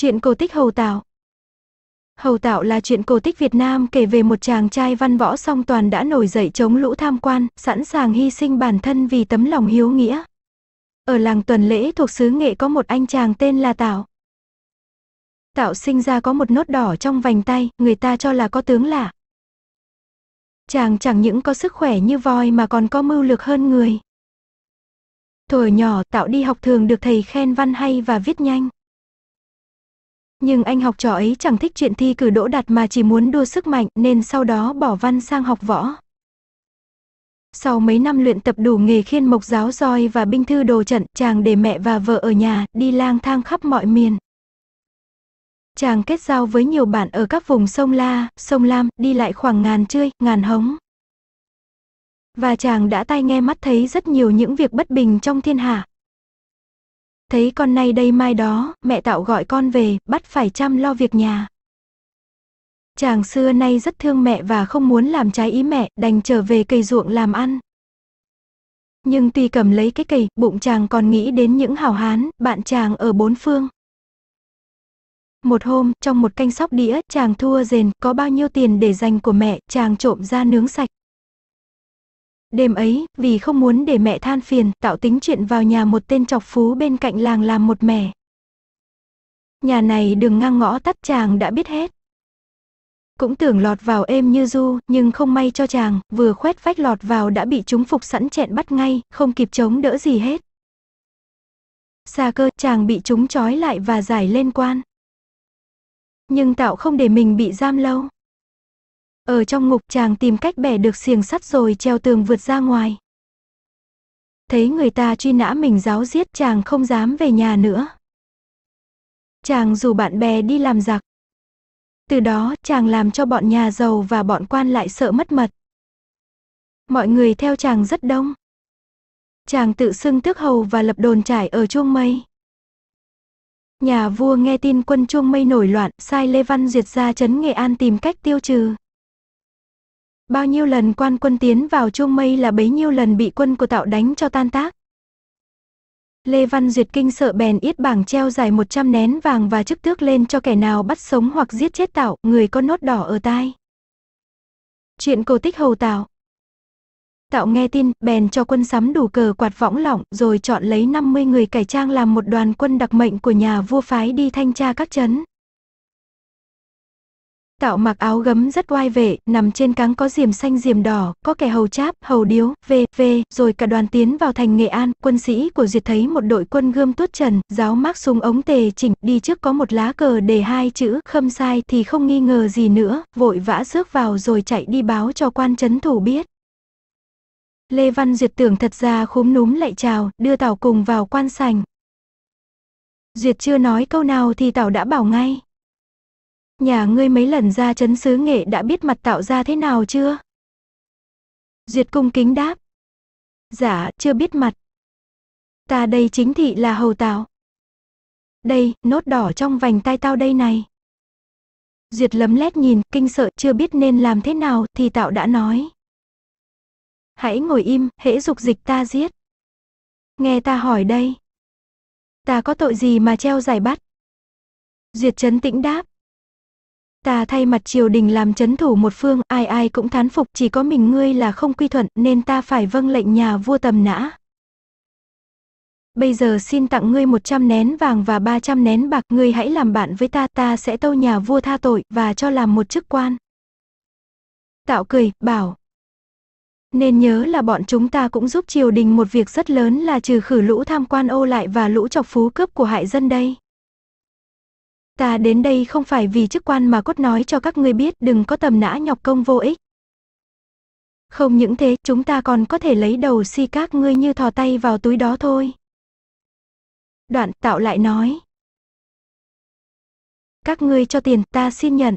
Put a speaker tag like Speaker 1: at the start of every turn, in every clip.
Speaker 1: Chuyện cổ tích Hầu Tảo Hầu Tạo là chuyện cổ tích Việt Nam kể về một chàng trai văn võ song toàn đã nổi dậy chống lũ tham quan, sẵn sàng hy sinh bản thân vì tấm lòng hiếu nghĩa. Ở làng tuần lễ thuộc xứ nghệ có một anh chàng tên là Tạo. Tạo sinh ra có một nốt đỏ trong vành tay, người ta cho là có tướng lạ. Chàng chẳng những có sức khỏe như voi mà còn có mưu lược hơn người. Thổi nhỏ Tạo đi học thường được thầy khen văn hay và viết nhanh. Nhưng anh học trò ấy chẳng thích chuyện thi cử đỗ đạt mà chỉ muốn đua sức mạnh nên sau đó bỏ văn sang học võ. Sau mấy năm luyện tập đủ nghề khiên mộc giáo roi và binh thư đồ trận, chàng để mẹ và vợ ở nhà, đi lang thang khắp mọi miền. Chàng kết giao với nhiều bạn ở các vùng sông La, sông Lam, đi lại khoảng ngàn chơi, ngàn hống. Và chàng đã tai nghe mắt thấy rất nhiều những việc bất bình trong thiên hạ, Thấy con nay đây mai đó, mẹ tạo gọi con về, bắt phải chăm lo việc nhà. Chàng xưa nay rất thương mẹ và không muốn làm trái ý mẹ, đành trở về cây ruộng làm ăn. Nhưng tuy cầm lấy cái cây, bụng chàng còn nghĩ đến những hảo hán, bạn chàng ở bốn phương. Một hôm, trong một canh sóc đĩa, chàng thua rền, có bao nhiêu tiền để dành của mẹ, chàng trộm ra nướng sạch. Đêm ấy, vì không muốn để mẹ than phiền, tạo tính chuyện vào nhà một tên chọc phú bên cạnh làng làm một mẻ. Nhà này đường ngang ngõ tắt chàng đã biết hết. Cũng tưởng lọt vào êm như du, nhưng không may cho chàng, vừa khoét vách lọt vào đã bị chúng phục sẵn chẹn bắt ngay, không kịp chống đỡ gì hết. Xa cơ, chàng bị chúng trói lại và giải lên quan. Nhưng tạo không để mình bị giam lâu. Ở trong ngục chàng tìm cách bẻ được xiềng sắt rồi treo tường vượt ra ngoài. Thấy người ta truy nã mình giáo giết chàng không dám về nhà nữa. Chàng dù bạn bè đi làm giặc. Từ đó chàng làm cho bọn nhà giàu và bọn quan lại sợ mất mật. Mọi người theo chàng rất đông. Chàng tự xưng tước hầu và lập đồn trải ở chuông mây. Nhà vua nghe tin quân chuông mây nổi loạn, sai Lê Văn Duyệt ra trấn Nghệ An tìm cách tiêu trừ. Bao nhiêu lần quan quân tiến vào chuông mây là bấy nhiêu lần bị quân của tạo đánh cho tan tác. Lê Văn Duyệt kinh sợ bèn yết bảng treo dài 100 nén vàng và chức tước lên cho kẻ nào bắt sống hoặc giết chết tạo, người có nốt đỏ ở tai. Chuyện cổ tích hầu tạo Tạo nghe tin, bèn cho quân sắm đủ cờ quạt võng lỏng, rồi chọn lấy 50 người cải trang làm một đoàn quân đặc mệnh của nhà vua phái đi thanh tra các chấn. Tạo mặc áo gấm rất oai vệ, nằm trên cáng có diềm xanh diềm đỏ, có kẻ hầu cháp, hầu điếu, v, v, rồi cả đoàn tiến vào thành Nghệ An, quân sĩ của Duyệt thấy một đội quân gươm tuốt trần, giáo mác súng ống tề chỉnh, đi trước có một lá cờ để hai chữ khâm sai thì không nghi ngờ gì nữa, vội vã xước vào rồi chạy đi báo cho quan chấn thủ biết. Lê Văn Duyệt tưởng thật ra khúm núm lại chào, đưa tào cùng vào quan sành. Duyệt chưa nói câu nào thì tào đã bảo ngay. Nhà ngươi mấy lần ra chấn xứ nghệ đã biết mặt tạo ra thế nào chưa? Duyệt cung kính đáp. Dạ, chưa biết mặt. Ta đây chính thị là hầu tạo. Đây, nốt đỏ trong vành tay tao đây này. Duyệt lấm lét nhìn, kinh sợ, chưa biết nên làm thế nào thì tạo đã nói. Hãy ngồi im, hễ dục dịch ta giết. Nghe ta hỏi đây. Ta có tội gì mà treo giải bắt? Duyệt chấn tĩnh đáp. Ta thay mặt triều đình làm chấn thủ một phương, ai ai cũng thán phục chỉ có mình ngươi là không quy thuận nên ta phải vâng lệnh nhà vua tầm nã. Bây giờ xin tặng ngươi 100 nén vàng và 300 nén bạc, ngươi hãy làm bạn với ta, ta sẽ tâu nhà vua tha tội và cho làm một chức quan. Tạo cười, bảo. Nên nhớ là bọn chúng ta cũng giúp triều đình một việc rất lớn là trừ khử lũ tham quan ô lại và lũ trọc phú cướp của hại dân đây. Ta đến đây không phải vì chức quan mà cốt nói cho các ngươi biết đừng có tầm nã nhọc công vô ích. Không những thế, chúng ta còn có thể lấy đầu si các ngươi như thò tay vào túi đó thôi. Đoạn tạo lại nói. Các ngươi cho tiền ta xin nhận.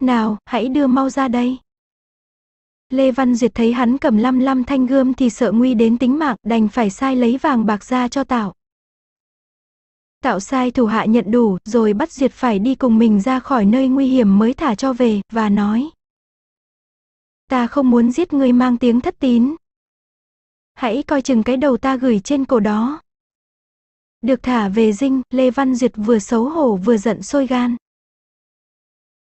Speaker 1: Nào, hãy đưa mau ra đây. Lê Văn Duyệt thấy hắn cầm lăm lăm thanh gươm thì sợ nguy đến tính mạng đành phải sai lấy vàng bạc ra cho tạo. Tạo sai thủ hạ nhận đủ, rồi bắt diệt phải đi cùng mình ra khỏi nơi nguy hiểm mới thả cho về, và nói. Ta không muốn giết người mang tiếng thất tín. Hãy coi chừng cái đầu ta gửi trên cổ đó. Được thả về dinh, Lê Văn Duyệt vừa xấu hổ vừa giận sôi gan.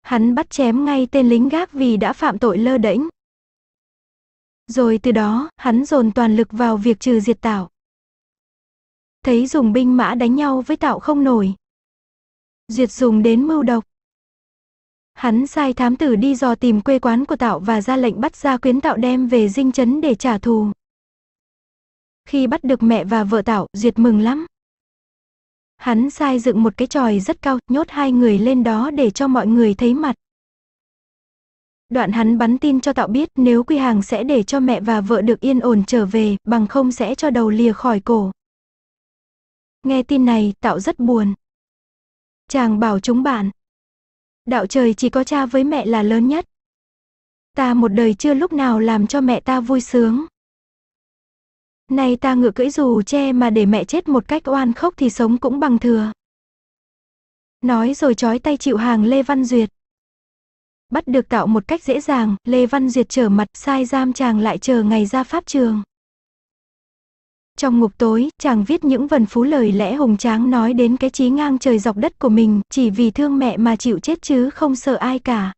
Speaker 1: Hắn bắt chém ngay tên lính gác vì đã phạm tội lơ đễnh. Rồi từ đó, hắn dồn toàn lực vào việc trừ diệt tảo thấy dùng binh mã đánh nhau với tạo không nổi. Duyệt dùng đến mưu độc. Hắn sai thám tử đi dò tìm quê quán của Tạo và ra lệnh bắt ra quyến Tạo đem về dinh chấn để trả thù. Khi bắt được mẹ và vợ Tạo, Duyệt mừng lắm. Hắn sai dựng một cái tròi rất cao, nhốt hai người lên đó để cho mọi người thấy mặt. Đoạn hắn bắn tin cho Tạo biết nếu quy hàng sẽ để cho mẹ và vợ được yên ổn trở về, bằng không sẽ cho đầu lìa khỏi cổ. Nghe tin này tạo rất buồn. Chàng bảo chúng bạn. Đạo trời chỉ có cha với mẹ là lớn nhất. Ta một đời chưa lúc nào làm cho mẹ ta vui sướng. Nay ta ngựa cưỡi dù che mà để mẹ chết một cách oan khóc thì sống cũng bằng thừa. Nói rồi trói tay chịu hàng Lê Văn Duyệt. Bắt được tạo một cách dễ dàng, Lê Văn Duyệt trở mặt sai giam chàng lại chờ ngày ra pháp trường. Trong ngục tối, chàng viết những vần phú lời lẽ hùng tráng nói đến cái trí ngang trời dọc đất của mình, chỉ vì thương mẹ mà chịu chết chứ không sợ ai cả.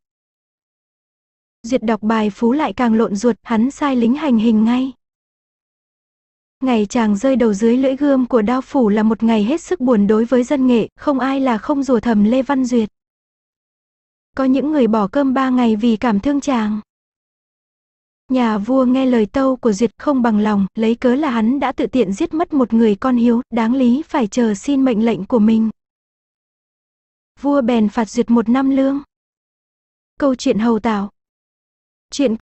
Speaker 1: Duyệt đọc bài phú lại càng lộn ruột, hắn sai lính hành hình ngay. Ngày chàng rơi đầu dưới lưỡi gươm của đao phủ là một ngày hết sức buồn đối với dân nghệ, không ai là không rùa thầm Lê Văn Duyệt. Có những người bỏ cơm ba ngày vì cảm thương chàng. Nhà vua nghe lời tâu của Duyệt không bằng lòng, lấy cớ là hắn đã tự tiện giết mất một người con hiếu, đáng lý phải chờ xin mệnh lệnh của mình. Vua bèn phạt Duyệt một năm lương. Câu chuyện hầu tảo Chuyện